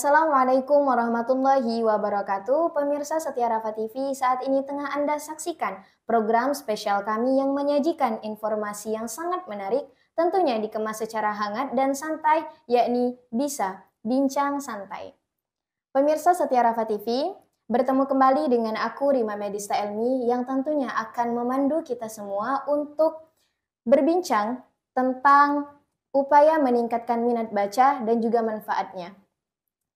Assalamualaikum warahmatullahi wabarakatuh. Pemirsa Setia Rafa TV, saat ini tengah Anda saksikan program spesial kami yang menyajikan informasi yang sangat menarik, tentunya dikemas secara hangat dan santai, yakni bisa bincang santai. Pemirsa Setia Rafa TV, bertemu kembali dengan aku Rima Medista Elmi yang tentunya akan memandu kita semua untuk berbincang tentang upaya meningkatkan minat baca dan juga manfaatnya.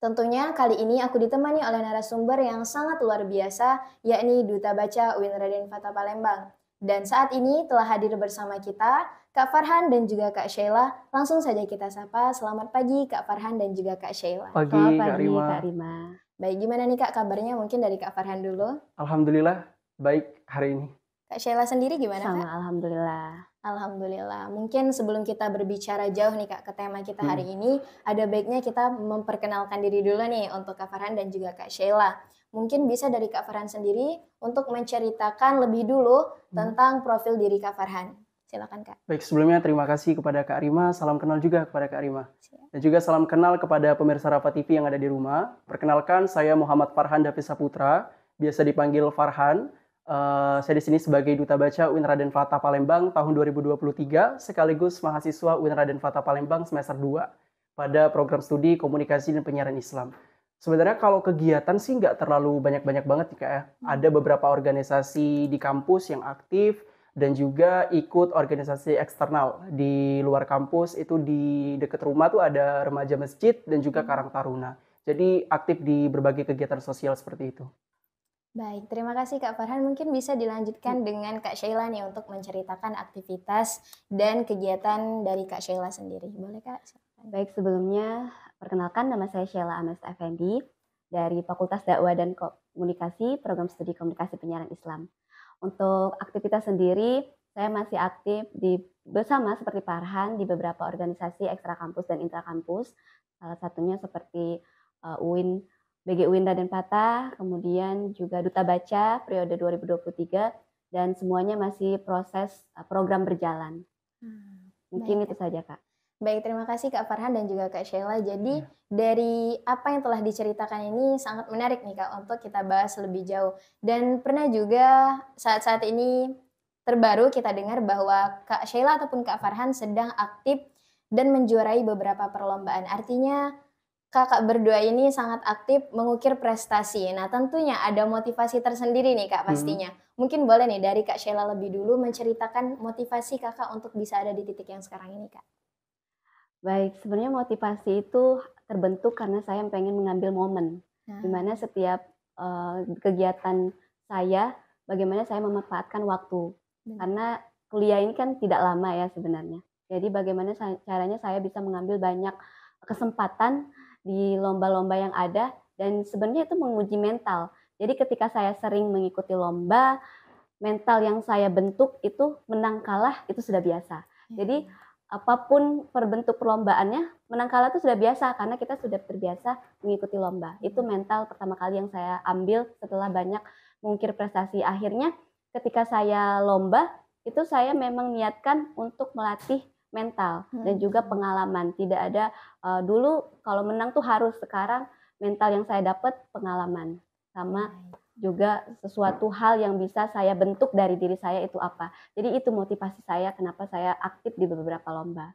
Tentunya kali ini aku ditemani oleh narasumber yang sangat luar biasa, yakni Duta Baca Uin Raden Fata Palembang. Dan saat ini telah hadir bersama kita Kak Farhan dan juga Kak Sheila. Langsung saja kita sapa. Selamat pagi Kak Farhan dan juga Kak Sheila. Pagi, Selamat pagi Kak Rima. Kak Rima. Baik, gimana nih Kak kabarnya mungkin dari Kak Farhan dulu? Alhamdulillah, baik hari ini. Kak Sheila sendiri gimana Sama, Kak? Alhamdulillah. Alhamdulillah. Mungkin sebelum kita berbicara jauh nih Kak ke tema kita hari hmm. ini, ada baiknya kita memperkenalkan diri dulu nih untuk Kak Farhan dan juga Kak Sheila. Mungkin bisa dari Kak Farhan sendiri untuk menceritakan lebih dulu hmm. tentang profil diri Kak Farhan. Silakan Kak. Baik, sebelumnya terima kasih kepada Kak Rima. Salam kenal juga kepada Kak Rima. Dan juga salam kenal kepada pemirsa Rafa TV yang ada di rumah. Perkenalkan, saya Muhammad Farhan Dapisa Putra, biasa dipanggil Farhan. Eh, saya di sini sebagai duta baca UIN Raden Fata Palembang tahun 2023 sekaligus mahasiswa UIN Raden Fata Palembang semester 2 pada program studi Komunikasi dan Penyiaran Islam. Sebenarnya kalau kegiatan sih nggak terlalu banyak-banyak banget nih kak ya. Hmm. Ada beberapa organisasi di kampus yang aktif dan juga ikut organisasi eksternal di luar kampus itu di dekat rumah tuh ada remaja masjid dan juga hmm. Karang Taruna. Jadi aktif di berbagai kegiatan sosial seperti itu. Baik, terima kasih Kak Farhan. Mungkin bisa dilanjutkan hmm. dengan Kak Sheila nih untuk menceritakan aktivitas dan kegiatan dari Kak Sheila sendiri. Boleh Kak? Baik, sebelumnya perkenalkan nama saya Sheila Ames Effendi dari Fakultas Dakwah dan Komunikasi, Program Studi Komunikasi Penyiaran Islam. Untuk aktivitas sendiri, saya masih aktif di bersama seperti Farhan di beberapa organisasi ekstra kampus dan intra kampus. Salah satunya seperti uh, eh, UIN BG Winda dan Pata, kemudian juga Duta Baca periode 2023 dan semuanya masih proses eh, program berjalan. Hmm, Mungkin baik. itu saja Kak. Baik, terima kasih Kak Farhan dan juga Kak Sheila. Jadi ya. dari apa yang telah diceritakan ini sangat menarik nih Kak untuk kita bahas lebih jauh. Dan pernah juga saat-saat ini terbaru kita dengar bahwa Kak Sheila ataupun Kak Farhan sedang aktif dan menjuarai beberapa perlombaan. Artinya kakak berdua ini sangat aktif mengukir prestasi. Nah, tentunya ada motivasi tersendiri nih Kak hmm. pastinya. Hmm. Mungkin boleh nih dari Kak Sheila lebih dulu menceritakan motivasi Kakak untuk bisa ada di titik yang sekarang ini, Kak. Baik, sebenarnya motivasi itu terbentuk karena saya pengen mengambil momen nah. di mana setiap uh, kegiatan saya bagaimana saya memanfaatkan waktu. Hmm. Karena kuliah ini kan tidak lama ya sebenarnya. Jadi bagaimana caranya saya bisa mengambil banyak kesempatan di lomba-lomba yang ada dan sebenarnya itu menguji mental. Jadi ketika saya sering mengikuti lomba, mental yang saya bentuk itu menang kalah itu sudah biasa. Iya. Jadi apapun perbentuk perlombaannya, menang kalah itu sudah biasa karena kita sudah terbiasa mengikuti lomba. Itu iya. mental pertama kali yang saya ambil setelah banyak mengukir prestasi. Akhirnya ketika saya lomba, itu saya memang niatkan untuk melatih mental hmm. dan juga pengalaman. Tidak ada uh, dulu kalau menang tuh harus sekarang mental yang saya dapat pengalaman sama juga sesuatu hal yang bisa saya bentuk dari diri saya itu apa. Jadi itu motivasi saya kenapa saya aktif di beberapa lomba.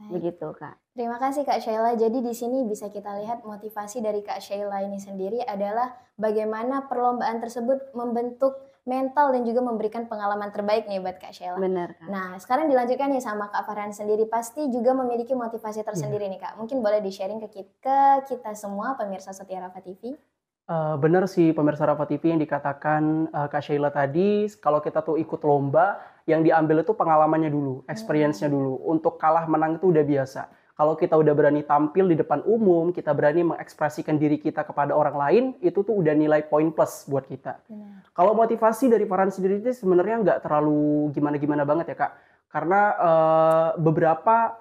Baik. Begitu, Kak. Terima kasih Kak Sheila. Jadi di sini bisa kita lihat motivasi dari Kak Sheila ini sendiri adalah bagaimana perlombaan tersebut membentuk mental dan juga memberikan pengalaman terbaik nih buat Kak Sheila. Benar. Kak. Nah, sekarang dilanjutkan nih sama Kak Farhan sendiri pasti juga memiliki motivasi tersendiri yeah. nih Kak. Mungkin boleh di-sharing ke kita, ke kita semua pemirsa Setia Rafa TV. Uh, eh, benar sih pemirsa Rafa TV yang dikatakan uh, Kak Sheila tadi, kalau kita tuh ikut lomba, yang diambil itu pengalamannya dulu, hmm. experience-nya dulu. Untuk kalah menang itu udah biasa kalau kita udah berani tampil di depan umum, kita berani mengekspresikan diri kita kepada orang lain, itu tuh udah nilai poin plus buat kita. Benar. Kalau motivasi dari Farhan sendiri itu sebenarnya nggak terlalu gimana-gimana banget ya kak, karena uh, beberapa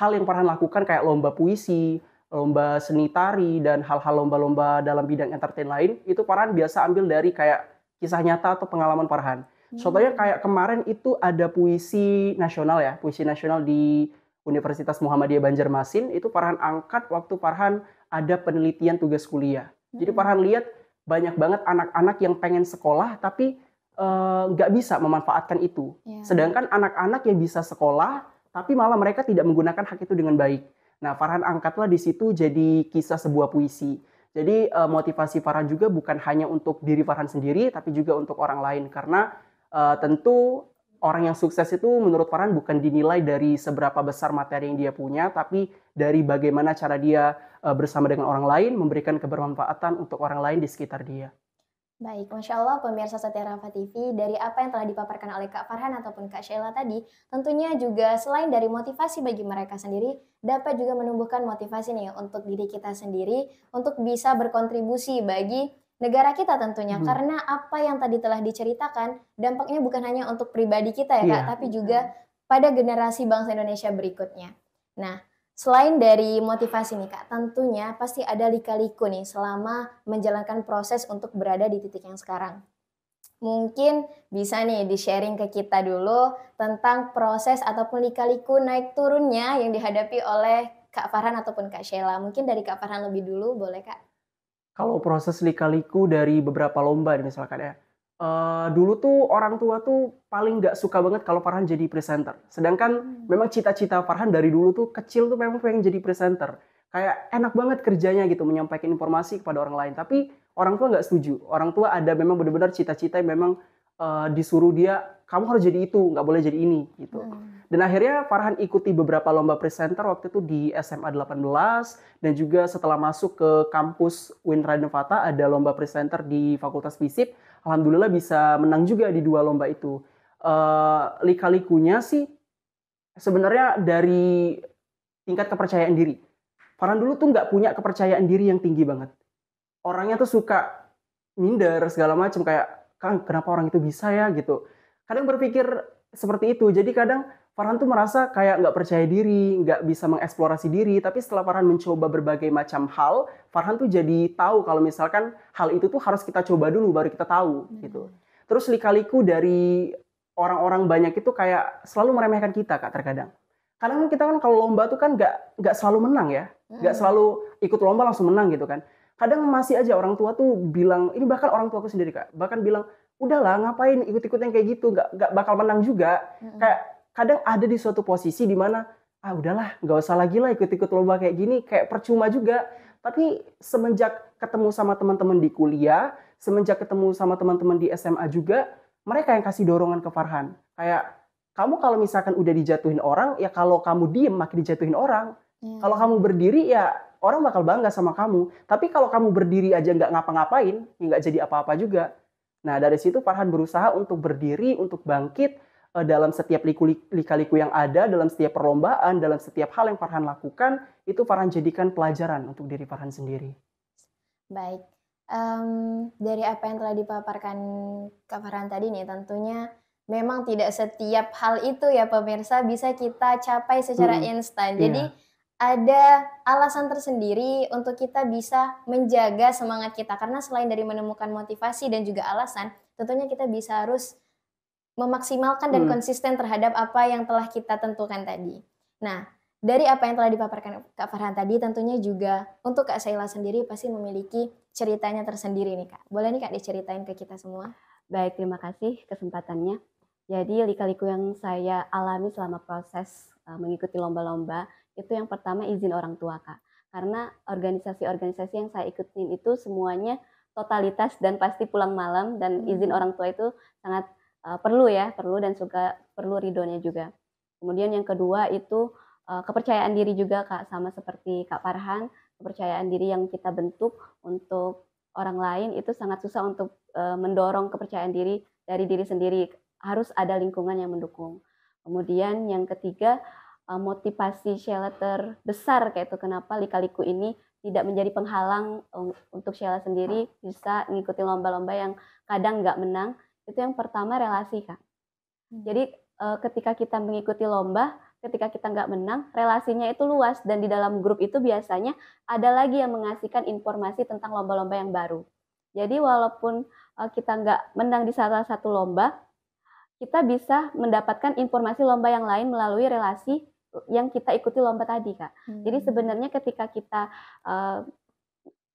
hal yang Farhan lakukan kayak lomba puisi, lomba seni tari dan hal-hal lomba-lomba dalam bidang entertain lain itu Farhan biasa ambil dari kayak kisah nyata atau pengalaman Farhan. Hmm. Contohnya kayak kemarin itu ada puisi nasional ya, puisi nasional di Universitas Muhammadiyah Banjarmasin itu Farhan angkat waktu Farhan ada penelitian tugas kuliah. Jadi Farhan hmm. lihat banyak banget anak-anak yang pengen sekolah tapi eh, nggak uh, bisa memanfaatkan itu. Yeah. Sedangkan anak-anak yang bisa sekolah tapi malah mereka tidak menggunakan hak itu dengan baik. Nah Farhan angkatlah di situ jadi kisah sebuah puisi. Jadi uh, motivasi Farhan juga bukan hanya untuk diri Farhan sendiri tapi juga untuk orang lain karena uh, tentu orang yang sukses itu menurut Farhan bukan dinilai dari seberapa besar materi yang dia punya, tapi dari bagaimana cara dia eh, bersama dengan orang lain memberikan kebermanfaatan untuk orang lain di sekitar dia. Baik, Masya Allah pemirsa Setia Rafa TV, dari apa yang telah dipaparkan oleh Kak Farhan ataupun Kak Sheila tadi, tentunya juga selain dari motivasi bagi mereka sendiri, dapat juga menumbuhkan motivasi nih untuk diri kita sendiri, untuk bisa berkontribusi bagi negara kita tentunya hmm. karena apa yang tadi telah diceritakan dampaknya bukan hanya untuk pribadi kita ya Kak, iya. tapi juga pada generasi bangsa Indonesia berikutnya. Nah, selain dari motivasi nih Kak, tentunya pasti ada lika-liku nih selama menjalankan proses untuk berada di titik yang sekarang. Mungkin bisa nih di-sharing ke kita dulu tentang proses ataupun lika-liku naik turunnya yang dihadapi oleh Kak Farhan ataupun Kak Sheila. Mungkin dari Kak Farhan lebih dulu boleh Kak? kalau proses lika-liku dari beberapa lomba misalkan ya. Uh, dulu tuh orang tua tuh paling nggak suka banget kalau Farhan jadi presenter. Sedangkan hmm. memang cita-cita Farhan dari dulu tuh kecil tuh memang pengen jadi presenter. Kayak enak banget kerjanya gitu menyampaikan informasi kepada orang lain. Tapi orang tua nggak setuju. Orang tua ada memang benar-benar cita-cita yang memang uh, disuruh dia kamu harus jadi itu, nggak boleh jadi ini gitu. Hmm. Dan akhirnya Farhan ikuti beberapa lomba presenter waktu itu di SMA 18 dan juga setelah masuk ke kampus Winra Nevada ada lomba presenter di Fakultas Fisip. Alhamdulillah bisa menang juga di dua lomba itu. Uh, lika-likunya sih sebenarnya dari tingkat kepercayaan diri. Farhan dulu tuh nggak punya kepercayaan diri yang tinggi banget. Orangnya tuh suka minder segala macam kayak Kang kenapa orang itu bisa ya gitu. Kadang berpikir seperti itu. Jadi kadang Farhan tuh merasa kayak nggak percaya diri, nggak bisa mengeksplorasi diri. Tapi setelah Farhan mencoba berbagai macam hal, Farhan tuh jadi tahu kalau misalkan hal itu tuh harus kita coba dulu baru kita tahu hmm. gitu. Terus likaliku dari orang-orang banyak itu kayak selalu meremehkan kita kak terkadang. Kadang kita kan kalau lomba tuh kan nggak nggak selalu menang ya, nggak hmm. selalu ikut lomba langsung menang gitu kan. Kadang masih aja orang tua tuh bilang, ini bahkan orang tua tuaku sendiri kak, bahkan bilang udahlah ngapain ikut ikutan yang kayak gitu, nggak nggak bakal menang juga. Hmm. Kayak kadang ada di suatu posisi di mana ah udahlah nggak usah lagi lah ikut-ikut lomba kayak gini kayak percuma juga tapi semenjak ketemu sama teman-teman di kuliah semenjak ketemu sama teman-teman di SMA juga mereka yang kasih dorongan ke Farhan kayak kamu kalau misalkan udah dijatuhin orang ya kalau kamu diem makin dijatuhin orang hmm. kalau kamu berdiri ya orang bakal bangga sama kamu tapi kalau kamu berdiri aja nggak ngapa-ngapain ya jadi apa-apa juga nah dari situ Farhan berusaha untuk berdiri untuk bangkit Eh, dalam setiap lika-liku yang ada, dalam setiap perlombaan, dalam setiap hal yang Farhan lakukan, itu Farhan jadikan pelajaran untuk diri Farhan sendiri. Baik, um, dari apa yang telah dipaparkan Kak Farhan tadi nih, tentunya memang tidak setiap hal itu ya pemirsa bisa kita capai secara hmm. instan. Iya. Jadi yeah. ada alasan tersendiri untuk kita bisa menjaga semangat kita karena selain dari menemukan motivasi dan juga alasan, tentunya kita bisa harus memaksimalkan dan hmm. konsisten terhadap apa yang telah kita tentukan tadi. Nah, dari apa yang telah dipaparkan Kak Farhan tadi, tentunya juga untuk Kak Saila sendiri pasti memiliki ceritanya tersendiri nih Kak. Boleh nih Kak diceritain ke kita semua? Baik, terima kasih kesempatannya. Jadi lika-liku yang saya alami selama proses uh, mengikuti lomba-lomba itu yang pertama izin orang tua Kak. Karena organisasi-organisasi yang saya ikutin itu semuanya totalitas dan pasti pulang malam dan hmm. izin orang tua itu sangat uh, perlu ya perlu dan suka perlu ridonya juga kemudian yang kedua itu uh, kepercayaan diri juga kak sama seperti kak Parhan kepercayaan diri yang kita bentuk untuk orang lain itu sangat susah untuk uh, mendorong kepercayaan diri dari diri sendiri harus ada lingkungan yang mendukung kemudian yang ketiga motivasi shelter besar kayak itu kenapa lika-liku ini tidak menjadi penghalang untuk Sheila sendiri bisa mengikuti lomba-lomba yang kadang nggak menang itu yang pertama relasi kak. Hmm. Jadi eh, ketika kita mengikuti lomba, ketika kita nggak menang, relasinya itu luas dan di dalam grup itu biasanya ada lagi yang mengasihkan informasi tentang lomba-lomba yang baru. Jadi walaupun eh, kita nggak menang di salah satu lomba, kita bisa mendapatkan informasi lomba yang lain melalui relasi yang kita ikuti lomba tadi kak. Hmm. Jadi sebenarnya ketika kita uh,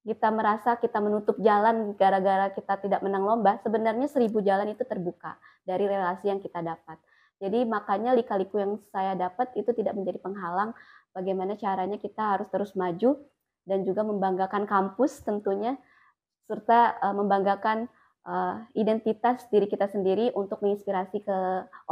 kita merasa kita menutup jalan gara-gara kita tidak menang lomba, sebenarnya seribu jalan itu terbuka dari relasi yang kita dapat. Jadi makanya lika-liku yang saya dapat itu tidak menjadi penghalang bagaimana caranya kita harus terus maju dan juga membanggakan kampus tentunya serta eh, membanggakan eh, identitas diri kita sendiri untuk menginspirasi ke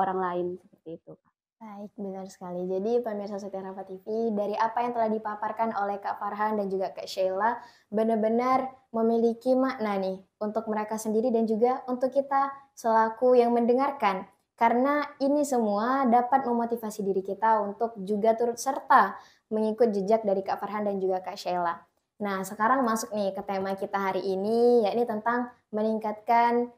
orang lain seperti itu, Pak. Baik, benar sekali. Jadi pemirsa Setia Rafa TV, dari apa yang telah dipaparkan oleh Kak Farhan dan juga Kak Sheila, benar-benar memiliki makna nih untuk mereka sendiri dan juga untuk kita selaku yang mendengarkan. Karena ini semua dapat memotivasi diri kita untuk juga turut serta mengikut jejak dari Kak Farhan dan juga Kak Sheila. Nah, sekarang masuk nih ke tema kita hari ini, yakni tentang meningkatkan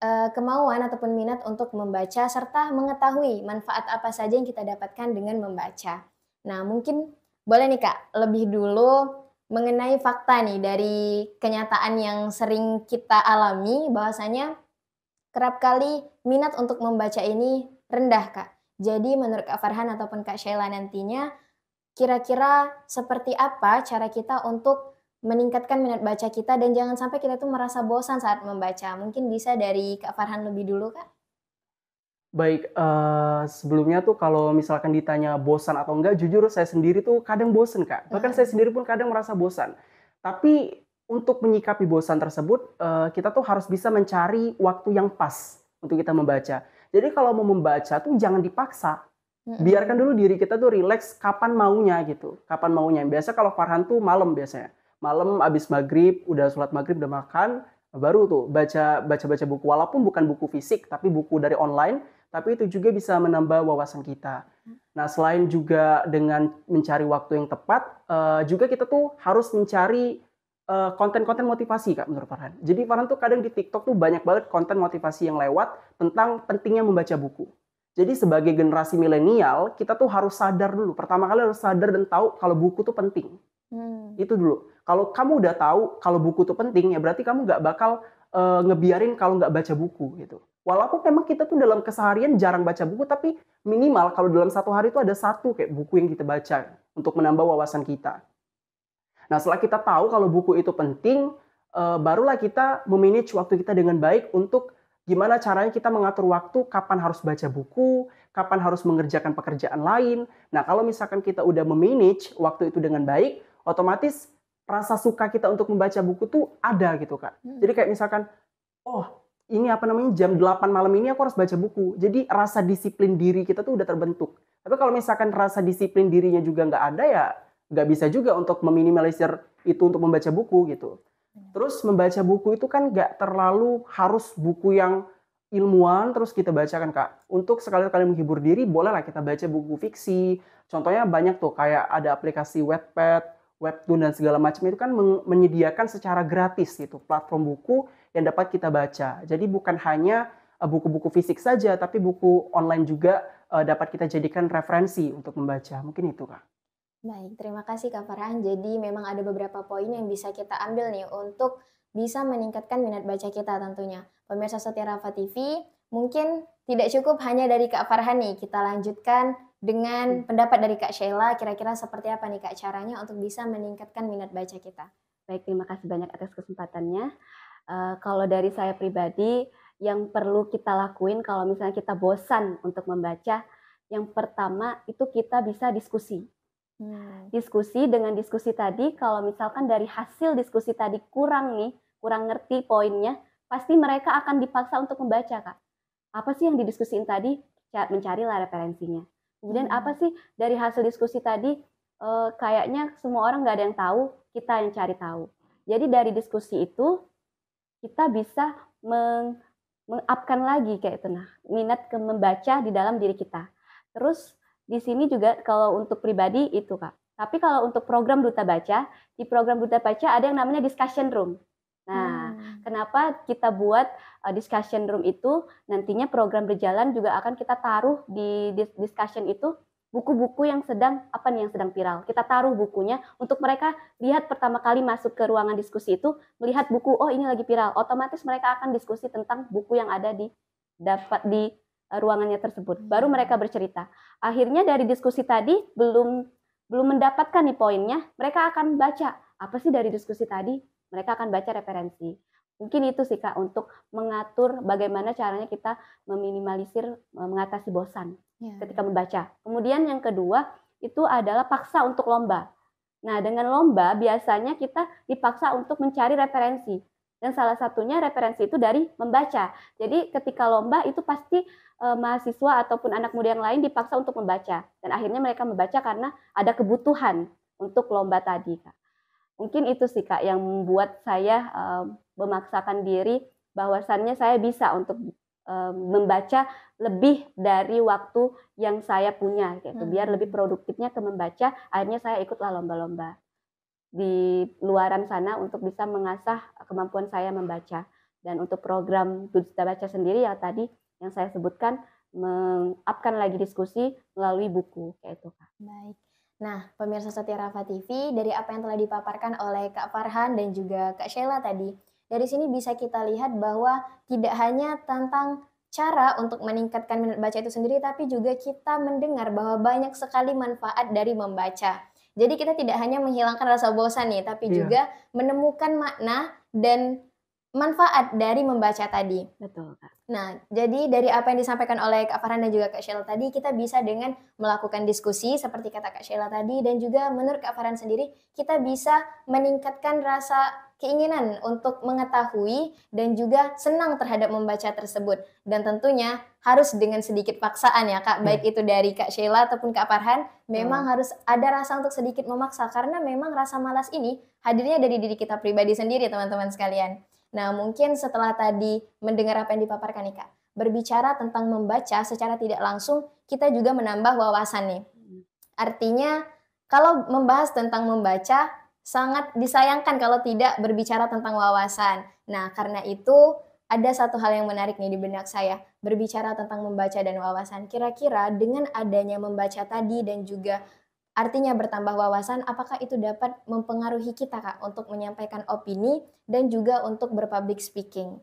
Eh, kemauan ataupun minat untuk membaca serta mengetahui manfaat apa saja yang kita dapatkan dengan membaca. Nah, mungkin boleh nih Kak, lebih dulu mengenai fakta nih dari kenyataan yang sering kita alami bahwasanya kerap kali minat untuk membaca ini rendah Kak. Jadi menurut Kak Farhan ataupun Kak Sheila nantinya kira-kira seperti apa cara kita untuk meningkatkan minat baca kita dan jangan sampai kita tuh merasa bosan saat membaca. Mungkin bisa dari Kak Farhan lebih dulu, Kak. Baik, uh, sebelumnya tuh kalau misalkan ditanya bosan atau enggak, jujur saya sendiri tuh kadang bosan, Kak. Bahkan hmm. saya sendiri pun kadang merasa bosan. Tapi untuk menyikapi bosan tersebut, uh, kita tuh harus bisa mencari waktu yang pas untuk kita membaca. Jadi kalau mau membaca tuh jangan dipaksa, biarkan dulu diri kita tuh rileks kapan maunya gitu kapan maunya biasa kalau Farhan tuh malam biasanya malam abis maghrib udah sholat maghrib udah makan baru tuh baca baca baca buku walaupun bukan buku fisik tapi buku dari online tapi itu juga bisa menambah wawasan kita. Nah selain juga dengan mencari waktu yang tepat eh, juga kita tuh harus mencari eh, konten-konten motivasi kak menurut Farhan. Jadi Farhan tuh kadang di TikTok tuh banyak banget konten motivasi yang lewat tentang pentingnya membaca buku. Jadi sebagai generasi milenial kita tuh harus sadar dulu. Pertama kali harus sadar dan tahu kalau buku tuh penting. Hmm. Itu dulu. Kalau kamu udah tahu kalau buku itu penting, ya berarti kamu nggak bakal uh, ngebiarin kalau nggak baca buku gitu. Walaupun memang kita tuh dalam keseharian jarang baca buku, tapi minimal kalau dalam satu hari itu ada satu kayak buku yang kita baca untuk menambah wawasan kita. Nah setelah kita tahu kalau buku itu penting, uh, barulah kita memanage waktu kita dengan baik untuk gimana caranya kita mengatur waktu, kapan harus baca buku, kapan harus mengerjakan pekerjaan lain. Nah kalau misalkan kita udah memanage waktu itu dengan baik, otomatis rasa suka kita untuk membaca buku tuh ada gitu kak. Hmm. Jadi kayak misalkan, oh ini apa namanya jam 8 malam ini aku harus baca buku. Jadi rasa disiplin diri kita tuh udah terbentuk. Tapi kalau misalkan rasa disiplin dirinya juga nggak ada ya nggak bisa juga untuk meminimalisir itu untuk membaca buku gitu. Hmm. Terus membaca buku itu kan nggak terlalu harus buku yang ilmuwan terus kita bacakan kak. Untuk sekali-kali menghibur diri bolehlah kita baca buku fiksi. Contohnya banyak tuh kayak ada aplikasi Wattpad webtoon dan segala macam itu kan menyediakan secara gratis gitu platform buku yang dapat kita baca. Jadi bukan hanya eh, buku-buku fisik saja, tapi buku online juga eh, dapat kita jadikan referensi untuk membaca. Mungkin itu kak. Baik, terima kasih Kak Farhan. Jadi memang ada beberapa poin yang bisa kita ambil nih untuk bisa meningkatkan minat baca kita tentunya. Pemirsa Setia Rafa TV, mungkin tidak cukup hanya dari Kak Farhan nih, kita lanjutkan dengan hmm. pendapat dari Kak Sheila, kira-kira seperti apa nih Kak caranya untuk bisa meningkatkan minat baca kita? Baik, terima kasih banyak atas kesempatannya. Uh, kalau dari saya pribadi, yang perlu kita lakuin kalau misalnya kita bosan untuk membaca, yang pertama itu kita bisa diskusi. Hmm. Diskusi dengan diskusi tadi, kalau misalkan dari hasil diskusi tadi kurang nih, kurang ngerti poinnya, pasti mereka akan dipaksa untuk membaca, Kak. Apa sih yang didiskusiin tadi? Mencarilah referensinya Kemudian hmm. apa sih dari hasil diskusi tadi eh, kayaknya semua orang nggak ada yang tahu, kita yang cari tahu. Jadi dari diskusi itu kita bisa meng mengapkan lagi kayak itu nah minat ke membaca di dalam diri kita. Terus di sini juga kalau untuk pribadi itu kak. Tapi kalau untuk program duta baca di program duta baca ada yang namanya discussion room. Nah. Hmm Hmm. Kenapa kita buat uh, discussion room itu nantinya program berjalan juga akan kita taruh di discussion itu buku-buku yang sedang apa nih yang sedang viral. Kita taruh bukunya untuk mereka lihat pertama kali masuk ke ruangan diskusi itu melihat buku oh ini lagi viral. Otomatis mereka akan diskusi tentang buku yang ada di dapat di eh, ruangannya tersebut. Hmm. Baru mereka bercerita. Akhirnya dari diskusi tadi belum belum mendapatkan nih poinnya, mereka akan baca apa sih dari diskusi tadi? Mereka akan baca referensi. Mungkin itu sih Kak untuk mengatur bagaimana caranya kita meminimalisir e, mengatasi bosan ya. ketika membaca. Kemudian yang kedua itu adalah paksa untuk lomba. Nah, dengan lomba biasanya kita dipaksa untuk mencari referensi. Dan salah satunya referensi itu dari membaca. Jadi ketika lomba itu pasti eh, mahasiswa ataupun anak muda yang lain dipaksa untuk membaca. Dan akhirnya mereka membaca karena ada kebutuhan untuk lomba tadi, Kak. Mungkin itu sih, Kak, yang membuat saya eh, memaksakan diri bahwasannya saya bisa untuk eh, membaca lebih dari waktu yang saya punya gitu hmm. biar lebih produktifnya ke membaca akhirnya saya ikutlah lomba-lomba di luaran sana untuk bisa mengasah kemampuan saya membaca dan untuk program Duta Baca sendiri yang tadi yang saya sebutkan mengapkan lagi diskusi melalui buku kayak itu Kak. Baik. Nah, pemirsa Setia Rafa TV, dari apa yang telah dipaparkan oleh Kak Farhan dan juga Kak Sheila tadi, dari sini bisa kita lihat bahwa tidak hanya tentang cara untuk meningkatkan minat baca itu sendiri, tapi juga kita mendengar bahwa banyak sekali manfaat dari membaca. Jadi kita tidak hanya menghilangkan rasa bosan nih, tapi iya. juga menemukan makna dan manfaat dari membaca tadi. Betul, Nah, jadi dari apa yang disampaikan oleh Kak Farhan dan juga Kak Sheila tadi, kita bisa dengan melakukan diskusi seperti kata Kak Sheila tadi, dan juga menurut Kak Farhan sendiri, kita bisa meningkatkan rasa keinginan untuk mengetahui dan juga senang terhadap membaca tersebut. Dan tentunya harus dengan sedikit paksaan ya Kak, hmm. baik itu dari Kak Sheila ataupun Kak Farhan, memang hmm. harus ada rasa untuk sedikit memaksa karena memang rasa malas ini hadirnya dari diri kita pribadi sendiri teman-teman sekalian. Nah mungkin setelah tadi mendengar apa yang dipaparkan nih Kak, berbicara tentang membaca secara tidak langsung kita juga menambah wawasan nih. Hmm. Artinya kalau membahas tentang membaca sangat disayangkan kalau tidak berbicara tentang wawasan. Nah, karena itu ada satu hal yang menarik nih di benak saya, berbicara tentang membaca dan wawasan. Kira-kira dengan adanya membaca tadi dan juga artinya bertambah wawasan, apakah itu dapat mempengaruhi kita, Kak, untuk menyampaikan opini dan juga untuk berpublic speaking?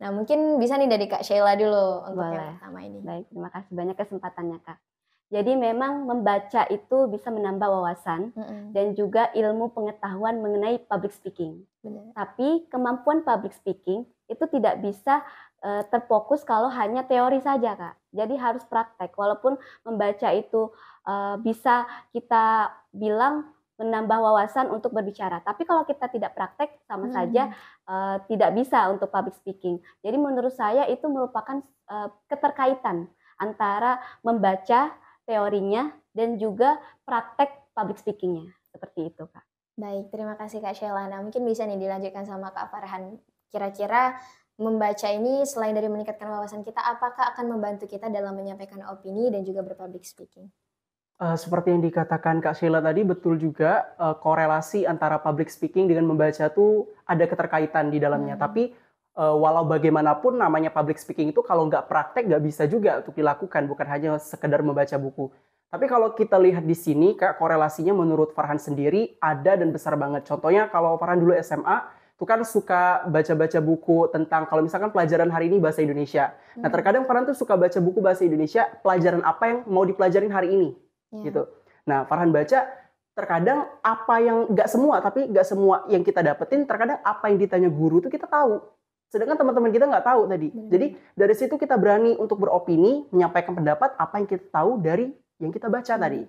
Nah, mungkin bisa nih dari Kak Sheila dulu untuk Boleh. yang pertama ini. Baik, terima kasih banyak kesempatannya, Kak. Jadi memang membaca itu bisa menambah wawasan mm-hmm. dan juga ilmu pengetahuan mengenai public speaking. Benar. Tapi kemampuan public speaking itu tidak bisa uh, terfokus kalau hanya teori saja, Kak. Jadi harus praktek. Walaupun membaca itu uh, bisa kita bilang menambah wawasan untuk berbicara. Tapi kalau kita tidak praktek, sama hmm. saja uh, tidak bisa untuk public speaking. Jadi menurut saya itu merupakan uh, keterkaitan antara membaca teorinya dan juga praktek public speakingnya seperti itu kak. Baik, terima kasih Kak Sheila. Nah, mungkin bisa nih dilanjutkan sama Kak Farhan. Kira-kira membaca ini selain dari meningkatkan wawasan kita, apakah akan membantu kita dalam menyampaikan opini dan juga berpublic speaking? Uh, seperti yang dikatakan Kak Sheila tadi, betul juga uh, korelasi antara public speaking dengan membaca itu ada keterkaitan di dalamnya. Hmm. Tapi Eh, walau bagaimanapun namanya public speaking itu kalau nggak praktek nggak bisa juga untuk dilakukan bukan hanya sekedar membaca buku. Tapi kalau kita lihat di sini kayak korelasinya menurut Farhan sendiri ada dan besar banget. Contohnya kalau Farhan dulu SMA itu kan suka baca-baca buku tentang kalau misalkan pelajaran hari ini bahasa Indonesia. Nah, hmm. Nah terkadang Farhan tuh suka baca buku bahasa Indonesia pelajaran apa yang mau dipelajarin hari ini yeah. gitu. Nah Farhan baca terkadang apa yang nggak semua tapi nggak semua yang kita dapetin terkadang apa yang ditanya guru tuh kita tahu Sedangkan teman-teman kita nggak tahu tadi. Hmm. Jadi dari situ kita berani untuk beropini, menyampaikan pendapat apa yang kita tahu dari yang kita baca hmm, tadi.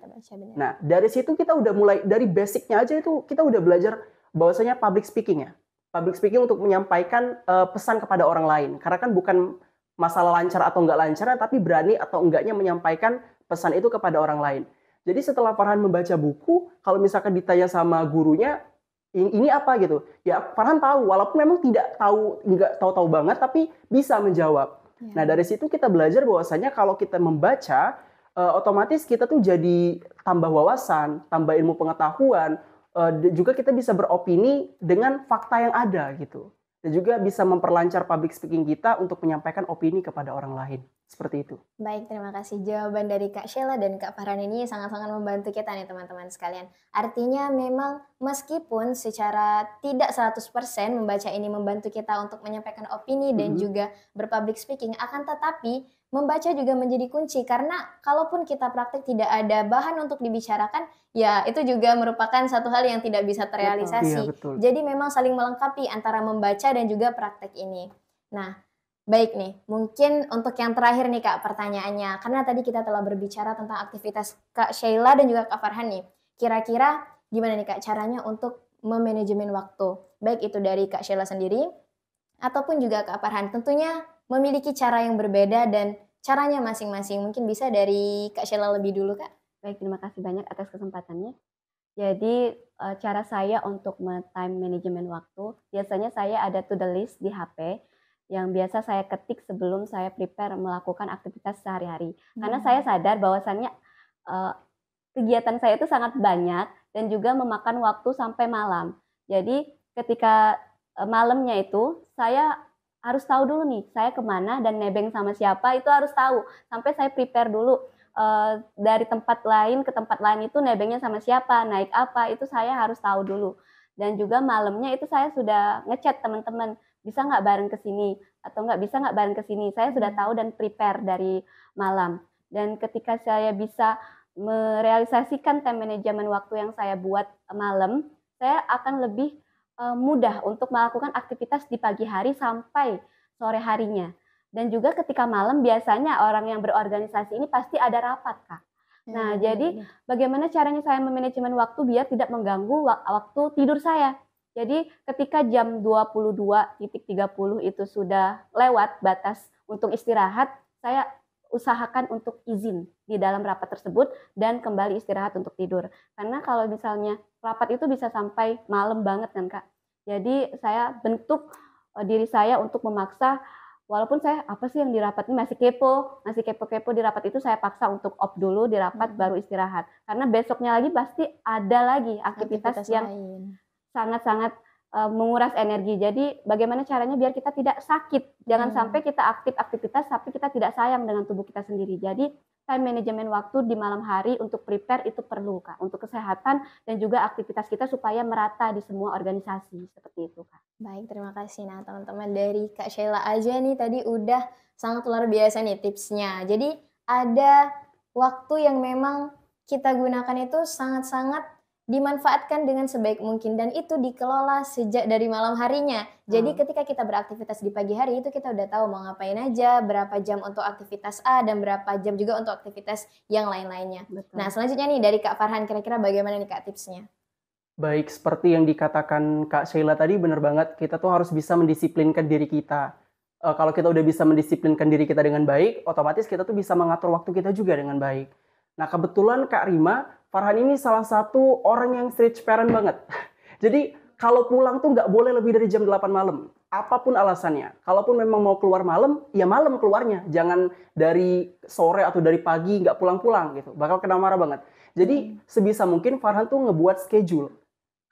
Nah dari situ kita udah mulai dari basicnya aja itu kita udah belajar bahwasanya public speaking ya. Public speaking untuk menyampaikan uh, pesan kepada orang lain. Karena kan bukan masalah lancar atau nggak lancar, tapi berani atau enggaknya menyampaikan pesan itu kepada orang lain. Jadi setelah Farhan membaca buku, kalau misalkan ditanya sama gurunya, ini apa gitu ya Farhan tahu walaupun memang tidak tahu nggak tahu-tahu banget tapi bisa menjawab ya. nah dari situ kita belajar bahwasanya kalau kita membaca uh, otomatis kita tuh jadi tambah wawasan tambah ilmu pengetahuan uh, juga kita bisa beropini dengan fakta yang ada gitu dan juga bisa memperlancar public speaking kita untuk menyampaikan opini kepada orang lain. Seperti itu. Baik, terima kasih jawaban dari Kak Sheila dan Kak Farhan ini sangat-sangat membantu kita nih teman-teman sekalian. Artinya memang meskipun secara tidak 100% membaca ini membantu kita untuk menyampaikan opini dan mm -hmm. juga berpublic speaking akan tetapi membaca juga menjadi kunci karena kalaupun kita praktik tidak ada bahan untuk dibicarakan ya itu juga merupakan satu hal yang tidak bisa terrealisasi. Betul, iya, betul. Jadi memang saling melengkapi antara membaca dan juga praktik ini. Nah, Baik nih, mungkin untuk yang terakhir nih Kak pertanyaannya, karena tadi kita telah berbicara tentang aktivitas Kak Sheila dan juga Kak Farhan nih. Kira-kira gimana nih Kak caranya untuk memanajemen waktu? Baik itu dari Kak Sheila sendiri, ataupun juga Kak Farhan. Tentunya memiliki cara yang berbeda dan caranya masing-masing. Mungkin bisa dari Kak Sheila lebih dulu Kak. Baik, terima kasih banyak atas kesempatannya. Jadi eh, cara saya untuk time manajemen waktu, biasanya saya ada to the list di HP yang biasa saya ketik sebelum saya prepare melakukan aktivitas sehari-hari. Hmm. Karena saya sadar bahwasannya uh, kegiatan saya itu sangat banyak dan juga memakan waktu sampai malam. Jadi ketika uh, malamnya itu saya harus tahu dulu nih saya kemana dan nebeng sama siapa itu harus tahu sampai saya prepare dulu uh, dari tempat lain ke tempat lain itu nebengnya sama siapa naik apa itu saya harus tahu dulu dan juga malamnya itu saya sudah ngechat teman-teman bisa nggak bareng ke sini atau nggak bisa nggak bareng ke sini. Saya sudah hmm. tahu dan prepare dari malam. Dan ketika saya bisa merealisasikan time management waktu yang saya buat malam, saya akan lebih eh, mudah untuk melakukan aktivitas di pagi hari sampai sore harinya. Dan juga ketika malam biasanya orang yang berorganisasi ini pasti ada rapat, Kak. Hmm, nah, hmm. jadi iya, iya. bagaimana caranya saya memanajemen waktu biar tidak mengganggu waktu tidur saya? Jadi ketika jam 22.30 itu sudah lewat batas untuk istirahat, saya usahakan untuk izin di dalam rapat tersebut dan kembali istirahat untuk tidur. Karena kalau misalnya rapat itu bisa sampai malam banget kan Kak. Jadi saya bentuk eh, diri saya untuk memaksa walaupun saya apa sih yang dirapat rapat ini masih kepo, masih kepo-kepo di rapat itu saya paksa untuk off dulu di rapat hmm. baru istirahat. Karena besoknya lagi pasti ada lagi aktivitas, aktivitas yang lain sangat-sangat uh, menguras energi. Jadi bagaimana caranya biar kita tidak sakit? Jangan hmm. sampai kita aktif aktivitas tapi kita tidak sayang dengan tubuh kita sendiri. Jadi time manajemen waktu di malam hari untuk prepare itu perlu kak untuk kesehatan dan juga aktivitas kita supaya merata di semua organisasi seperti itu kak. Baik terima kasih nah teman-teman dari kak Sheila aja nih tadi udah sangat luar biasa nih tipsnya. Jadi ada waktu yang memang kita gunakan itu sangat-sangat dimanfaatkan dengan sebaik mungkin dan itu dikelola sejak dari malam harinya. Jadi hmm. ketika kita beraktivitas di pagi hari itu kita udah tahu mau ngapain aja, berapa jam untuk aktivitas A dan berapa jam juga untuk aktivitas yang lain-lainnya. Nah, selanjutnya nih dari Kak Farhan kira-kira bagaimana nih Kak tipsnya? Baik, seperti yang dikatakan Kak Sheila tadi benar banget, kita tuh harus bisa mendisiplinkan diri kita. E, kalau kita udah bisa mendisiplinkan diri kita dengan baik, otomatis kita tuh bisa mengatur waktu kita juga dengan baik. Nah, kebetulan Kak Rima Farhan ini salah satu orang yang street parent banget. Jadi kalau pulang tuh nggak boleh lebih dari jam 8 malam. Apapun alasannya. Kalaupun memang mau keluar malam, ya malam keluarnya. Jangan dari sore atau dari pagi nggak pulang-pulang gitu. Bakal kena marah banget. Jadi sebisa mungkin Farhan tuh ngebuat schedule.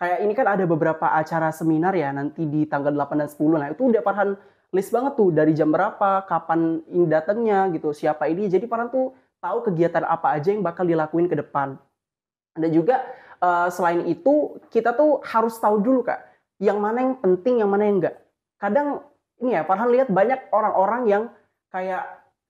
Kayak ini kan ada beberapa acara seminar ya nanti di tanggal 8 dan 10. Nah itu udah Farhan list banget tuh dari jam berapa, kapan datangnya gitu, siapa ini. Jadi Farhan tuh tahu kegiatan apa aja yang bakal dilakuin ke depan. Dan juga uh, selain itu kita tuh harus tahu dulu kak, yang mana yang penting, yang mana yang enggak. Kadang ini ya Farhan lihat banyak orang-orang yang kayak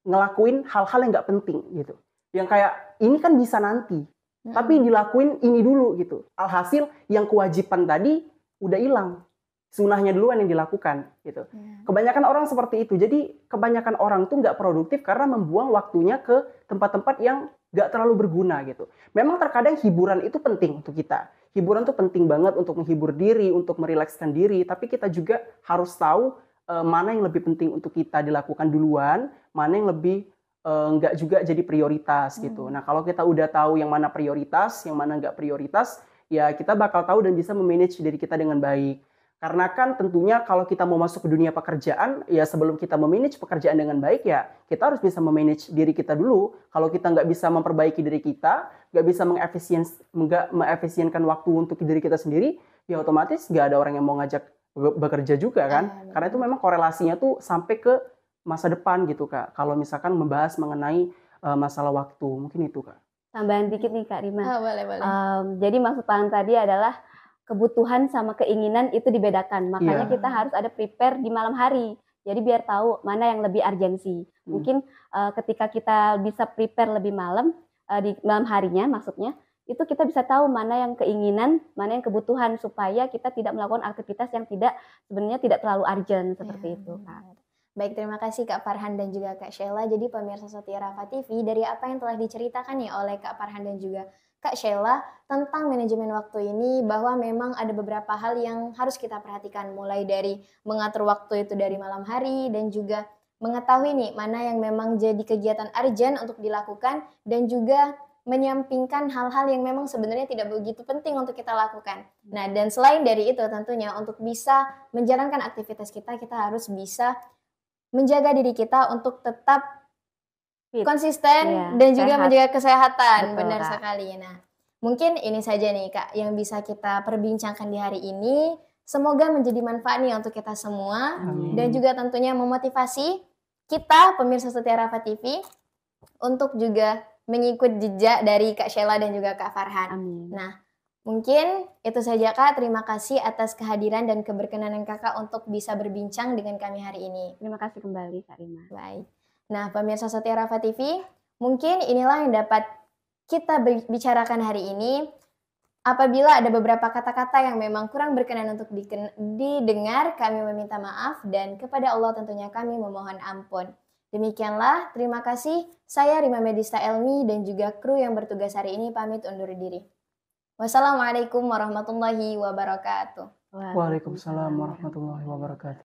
ngelakuin hal-hal yang nggak penting gitu. Yang kayak ini kan bisa nanti, ya. tapi dilakuin ini dulu gitu. Alhasil yang kewajiban tadi udah hilang. Sunahnya duluan yang dilakukan gitu. Ya. Kebanyakan orang seperti itu. Jadi kebanyakan orang tuh nggak produktif karena membuang waktunya ke tempat-tempat yang gak terlalu berguna gitu. Memang terkadang hiburan itu penting untuk kita. Hiburan itu penting banget untuk menghibur diri, untuk merilekskan diri, tapi kita juga harus tahu e, mana yang lebih penting untuk kita dilakukan duluan, mana yang lebih eh, nggak juga jadi prioritas gitu. Hmm. Nah kalau kita udah tahu yang mana prioritas, yang mana nggak prioritas, ya kita bakal tahu dan bisa memanage diri kita dengan baik. Karena kan tentunya kalau kita mau masuk ke dunia pekerjaan, ya sebelum kita memanage pekerjaan dengan baik ya kita harus bisa memanage diri kita dulu. Kalau kita nggak bisa memperbaiki diri kita, nggak bisa mengefisien, nggak mengefisienkan waktu untuk diri kita sendiri, ya otomatis nggak ada orang yang mau ngajak bekerja juga kan. Ah, iya. Karena itu memang korelasinya tuh sampai ke masa depan gitu kak. Kalau misalkan membahas mengenai uh, masalah waktu, mungkin itu kak. Tambahan dikit nih kak Rima. Oh, boleh boleh. Um, jadi maksud tangan tadi adalah kebutuhan sama keinginan itu dibedakan. Makanya yeah. kita harus ada prepare di malam hari. Jadi biar tahu mana yang lebih urgensi. Hmm. Mungkin uh, ketika kita bisa prepare lebih malam uh, di malam harinya maksudnya, itu kita bisa tahu mana yang keinginan, mana yang kebutuhan supaya kita tidak melakukan aktivitas yang tidak sebenarnya tidak terlalu urgent seperti yeah. itu, Baik, terima kasih Kak Farhan dan juga Kak Sheila. Jadi pemirsa Sotira TV, dari apa yang telah diceritakan nih oleh Kak Farhan dan juga Kak Sheila tentang manajemen waktu ini bahwa memang ada beberapa hal yang harus kita perhatikan mulai dari mengatur waktu itu dari malam hari dan juga mengetahui nih mana yang memang jadi kegiatan urgent untuk dilakukan dan juga menyampingkan hal-hal yang memang sebenarnya tidak begitu penting untuk kita lakukan. Nah, dan selain dari itu tentunya untuk bisa menjalankan aktivitas kita kita harus bisa menjaga diri kita untuk tetap Fit. konsisten yeah, dan juga sehat. menjaga kesehatan Betul, benar kak. sekali nah mungkin ini saja nih kak yang bisa kita perbincangkan di hari ini semoga menjadi manfaat nih untuk kita semua Amin. dan juga tentunya memotivasi kita pemirsa setia Rafa TV untuk juga mengikut jejak dari Kak Sheila dan juga Kak Farhan. Amin. Nah, mungkin itu saja Kak. Terima kasih atas kehadiran dan keberkenanan Kakak untuk bisa berbincang dengan kami hari ini. Terima kasih kembali Kak Rima. Baik. Nah, pemirsa Setia Rafa TV, mungkin inilah yang dapat kita bicarakan hari ini. Apabila ada beberapa kata-kata yang memang kurang berkenan untuk didengar, kami meminta maaf dan kepada Allah tentunya kami memohon ampun. Demikianlah, terima kasih. Saya Rima Medista Elmi dan juga kru yang bertugas hari ini pamit undur diri. Wassalamualaikum warahmatullahi wabarakatuh. Waalaikumsalam warahmatullahi wabarakatuh.